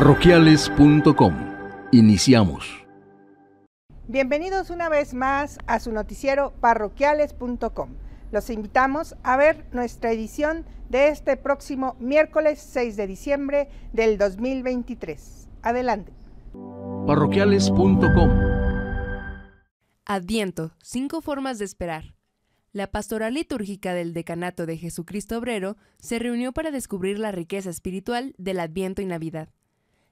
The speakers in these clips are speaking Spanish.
Parroquiales.com. Iniciamos. Bienvenidos una vez más a su noticiero parroquiales.com. Los invitamos a ver nuestra edición de este próximo miércoles 6 de diciembre del 2023. Adelante. Parroquiales.com. Adviento, cinco formas de esperar. La pastoral litúrgica del Decanato de Jesucristo Obrero se reunió para descubrir la riqueza espiritual del Adviento y Navidad.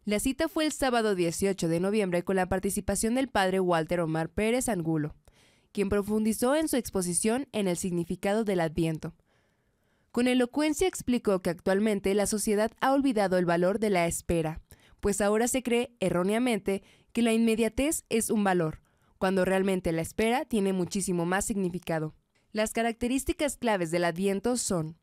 La cita fue el sábado 18 de noviembre con la participación del padre Walter Omar Pérez Angulo, quien profundizó en su exposición en el significado del Adviento. Con elocuencia explicó que actualmente la sociedad ha olvidado el valor de la espera, pues ahora se cree erróneamente que la inmediatez es un valor, cuando realmente la espera tiene muchísimo más significado. Las características claves del Adviento son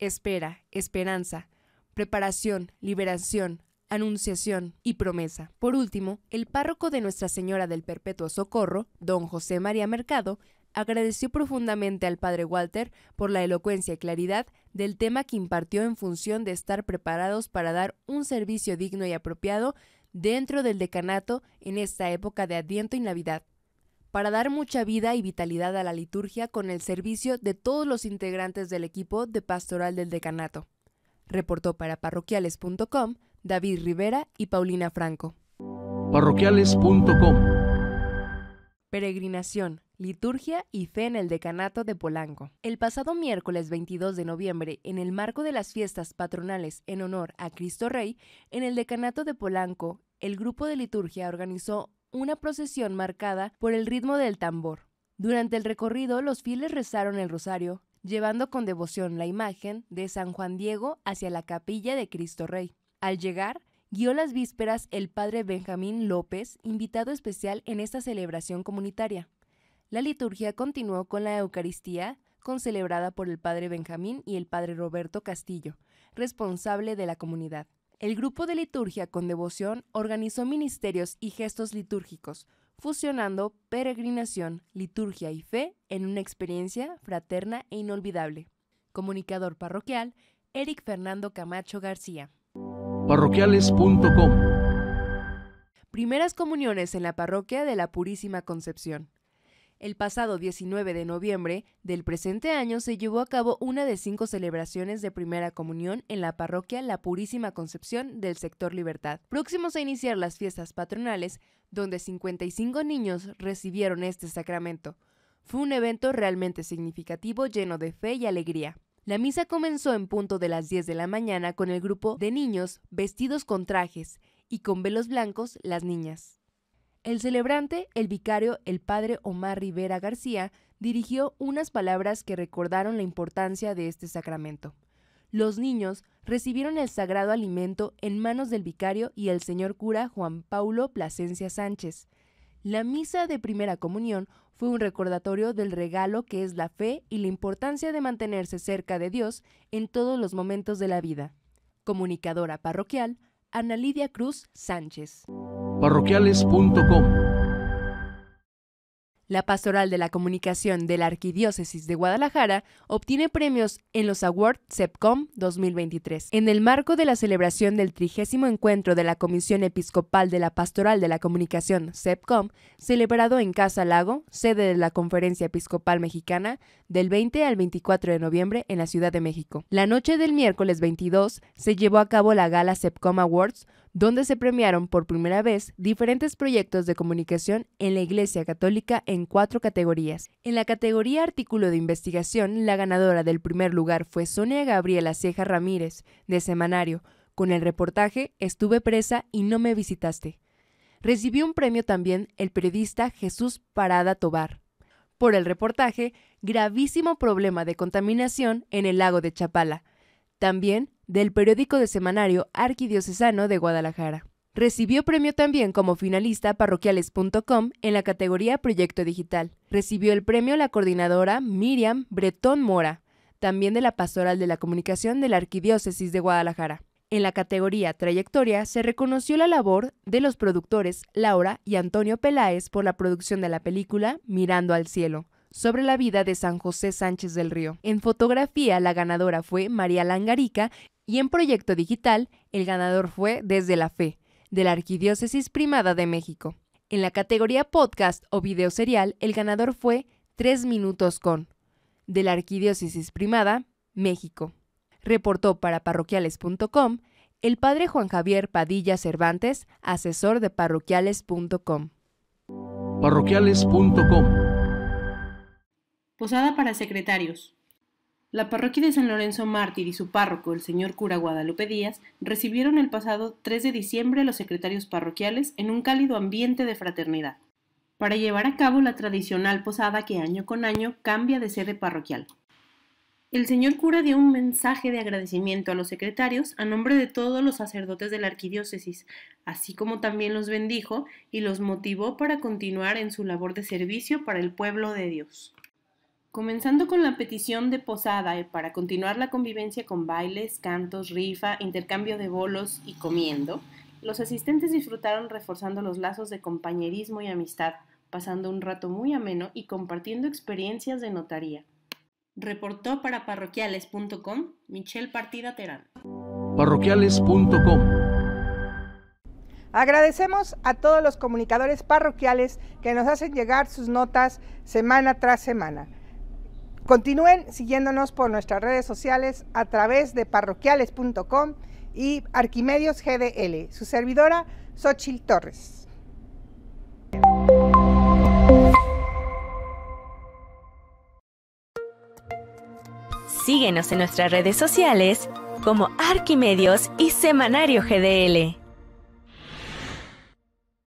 espera, esperanza, preparación, liberación, anunciación y promesa. Por último, el párroco de Nuestra Señora del Perpetuo Socorro, don José María Mercado, agradeció profundamente al padre Walter por la elocuencia y claridad del tema que impartió en función de estar preparados para dar un servicio digno y apropiado dentro del decanato en esta época de Adviento y Navidad, para dar mucha vida y vitalidad a la liturgia con el servicio de todos los integrantes del equipo de pastoral del decanato. Reportó para parroquiales.com David Rivera y Paulina Franco. Parroquiales.com Peregrinación, liturgia y fe en el decanato de Polanco. El pasado miércoles 22 de noviembre, en el marco de las fiestas patronales en honor a Cristo Rey, en el decanato de Polanco, el grupo de liturgia organizó una procesión marcada por el ritmo del tambor. Durante el recorrido, los fieles rezaron el rosario, llevando con devoción la imagen de San Juan Diego hacia la capilla de Cristo Rey. Al llegar, guió las vísperas el padre Benjamín López, invitado especial en esta celebración comunitaria. La liturgia continuó con la Eucaristía, celebrada por el padre Benjamín y el padre Roberto Castillo, responsable de la comunidad. El grupo de liturgia con devoción organizó ministerios y gestos litúrgicos, fusionando peregrinación, liturgia y fe en una experiencia fraterna e inolvidable. Comunicador parroquial, Eric Fernando Camacho García parroquiales.com. Primeras comuniones en la parroquia de la Purísima Concepción. El pasado 19 de noviembre del presente año se llevó a cabo una de cinco celebraciones de primera comunión en la parroquia La Purísima Concepción del sector Libertad. Próximos a iniciar las fiestas patronales, donde 55 niños recibieron este sacramento. Fue un evento realmente significativo lleno de fe y alegría. La misa comenzó en punto de las 10 de la mañana con el grupo de niños vestidos con trajes y con velos blancos las niñas. El celebrante, el vicario, el padre Omar Rivera García, dirigió unas palabras que recordaron la importancia de este sacramento. Los niños recibieron el sagrado alimento en manos del vicario y el señor cura Juan Paulo Plasencia Sánchez. La misa de primera comunión fue un recordatorio del regalo que es la fe y la importancia de mantenerse cerca de Dios en todos los momentos de la vida. Comunicadora parroquial, Ana Lidia Cruz Sánchez. La Pastoral de la Comunicación de la Arquidiócesis de Guadalajara obtiene premios en los Awards CEPCOM 2023. En el marco de la celebración del trigésimo encuentro de la Comisión Episcopal de la Pastoral de la Comunicación CEPCOM, celebrado en Casa Lago, sede de la Conferencia Episcopal Mexicana, del 20 al 24 de noviembre en la Ciudad de México. La noche del miércoles 22 se llevó a cabo la gala CEPCOM Awards, donde se premiaron por primera vez diferentes proyectos de comunicación en la Iglesia Católica en cuatro categorías. En la categoría Artículo de Investigación, la ganadora del primer lugar fue Sonia Gabriela Ceja Ramírez, de Semanario, con el reportaje Estuve presa y no me visitaste. Recibió un premio también el periodista Jesús Parada Tobar por el reportaje Gravísimo problema de contaminación en el lago de Chapala. También del periódico de semanario Arquidiocesano de Guadalajara. Recibió premio también como finalista parroquiales.com en la categoría Proyecto Digital. Recibió el premio la coordinadora Miriam Bretón Mora, también de la Pastoral de la Comunicación de la Arquidiócesis de Guadalajara. En la categoría Trayectoria se reconoció la labor de los productores Laura y Antonio Peláez por la producción de la película Mirando al Cielo, sobre la vida de San José Sánchez del Río. En fotografía, la ganadora fue María Langarica y en Proyecto Digital, el ganador fue Desde la Fe, de la Arquidiócesis Primada de México. En la categoría podcast o video serial, el ganador fue Tres Minutos con, de la Arquidiócesis Primada, México. Reportó para parroquiales.com el padre Juan Javier Padilla Cervantes, asesor de parroquiales.com. Parroquiales.com Posada para secretarios. La parroquia de San Lorenzo Mártir y su párroco, el señor cura Guadalupe Díaz, recibieron el pasado 3 de diciembre a los secretarios parroquiales en un cálido ambiente de fraternidad, para llevar a cabo la tradicional posada que año con año cambia de sede parroquial. El señor cura dio un mensaje de agradecimiento a los secretarios a nombre de todos los sacerdotes de la arquidiócesis, así como también los bendijo y los motivó para continuar en su labor de servicio para el pueblo de Dios. Comenzando con la petición de posada eh, para continuar la convivencia con bailes, cantos, rifa, intercambio de bolos y comiendo, los asistentes disfrutaron reforzando los lazos de compañerismo y amistad, pasando un rato muy ameno y compartiendo experiencias de notaría. Reportó para parroquiales.com Michelle Partida Terán. Parroquiales.com Agradecemos a todos los comunicadores parroquiales que nos hacen llegar sus notas semana tras semana. Continúen siguiéndonos por nuestras redes sociales a través de parroquiales.com y Arquimedios GDL. Su servidora, Xochil Torres. Síguenos en nuestras redes sociales como Arquimedios y Semanario GDL.